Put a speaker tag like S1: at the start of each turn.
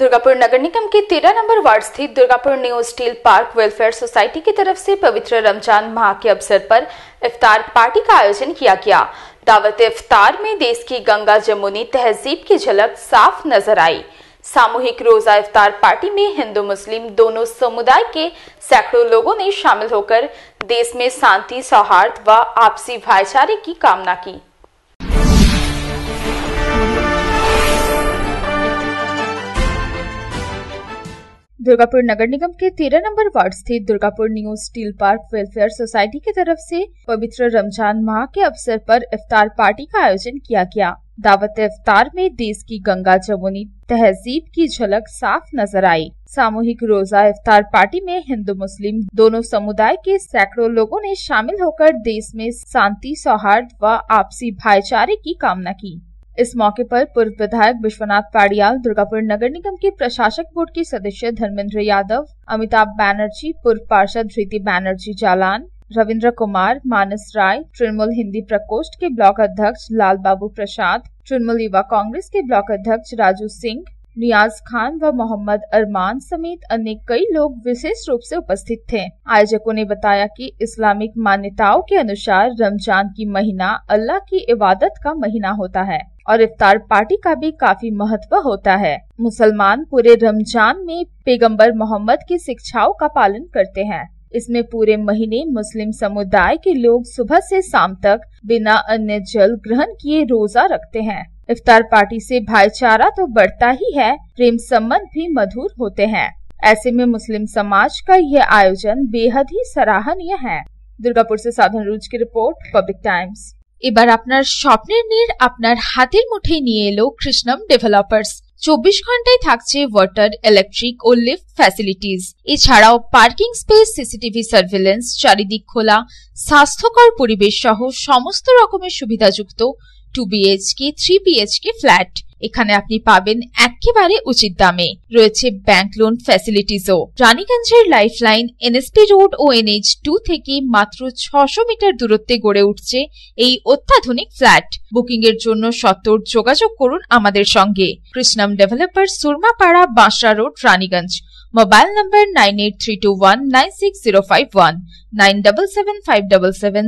S1: दुर्गापुर नगर निगम के तेरह नंबर वार्ड स्थित Durgapur new steel park welfare society की तरफ से पवित्र रमजान माह के अवसर पर इफ्तार पार्टी का आयोजन किया गया दावत इफ्तार में देश की गंगा जमुनी तहजीब की झलक साफ नजर आई सामूहिक रोजा इफ्तार पार्टी में हिंदू मुस्लिम दोनों समुदाय के सैकड़ों लोगों ने शामिल होकर देश में शांति सौहार्द व आपसी भाईचारे की कामना की दुर्गापुर नगर निगम के तेरह नंबर वार्ड स्थित Durgapur new steel park welfare society की तरफ से पवित्र रमजान माह के अवसर पर इफ्तार पार्टी का आयोजन किया गया दावत इफ्तार में देश की गंगा जमुनी तहजीब की झलक साफ नजर आई सामूहिक रोजा इफ्तार पार्टी में हिंदू मुस्लिम दोनों समुदाय के सैकड़ों लोगों ने शामिल होकर देश में शांति सौहार्द व आपसी भाईचारे की कामना की इस मौके पर पूर्व विधायक विश्वनाथ पाड़ियाल दुर्गापुर नगर निगम के प्रशासक बोर्ड के सदस्य धर्मेंद्र यादव अमिताभ बैनर्जी पूर्व पार्षद धृति बैनर्जी जालान रविंद्र कुमार मानस राय तृणमूल हिंदी प्रकोष्ठ के ब्लॉक अध्यक्ष लाल बाबू प्रसाद तृणमूल युवा कांग्रेस के ब्लॉक अध्यक्ष राजू सिंह नियाज खान व मोहम्मद अरमान समेत अन्य कई लोग विशेष रूप से उपस्थित थे आयोजकों ने बताया कि इस्लामिक मान्यताओं के अनुसार रमजान की महीना अल्लाह की इबादत का महीना होता है और इफ्तार पार्टी का भी काफी महत्व होता है मुसलमान पूरे रमजान में पैगंबर मोहम्मद की शिक्षाओं का पालन करते हैं इसमें पूरे महीने मुस्लिम समुदाय के लोग सुबह से शाम तक बिना अन्य जल ग्रहण किए रोजा रखते हैं इफ्तार पार्टी से भाईचारा तो बढ़ता ही है प्रेम संबंध भी मधुर होते हैं ऐसे में मुस्लिम समाज का यह आयोजन बेहद ही सराहनीय है दुर्गापुर से साधन रूज की रिपोर्ट पब्लिक टाइम्स এবার আপনার স্বপ্নের নীড় আপনার হাতের মুঠে নিয়ে এলো কৃষ্ণম ডেভেলপার্স চব্বিশ ঘন্টায় থাকছে ওয়াটার ইলেকট্রিক ও লিফ্ট ফ্যাসিলিটিস এছাড়াও পার্কিং স্পেস সিসিটিভি সার্ভিলেন্স চারিদিক খোলা স্বাস্থ্যকর পরিবেশ সহ সমস্ত রকমের সুবিধাযুক্ত two BHK three BHK flat এখানে আপনি পাবেন একেবারে উচিত দামে রয়েছে ব্যাংক লোন ফ্যাসিলিটিসও রানীগঞ্জের লাইফলাইন এনএসপি রোড ও এনএইচ টু থেকে মাত্র ছশো মিটার দূরত্বে গড়ে উঠছে এই অত্যাধুনিক ফ্ল্যাট বুকিং এর জন্য সত্তর যোগাযোগ করুন আমাদের সঙ্গে Krishnam developer Surmapara Bansra road Raniganj mobile নম্বর nine eight three two one nine six zero five one nine double seven five double seven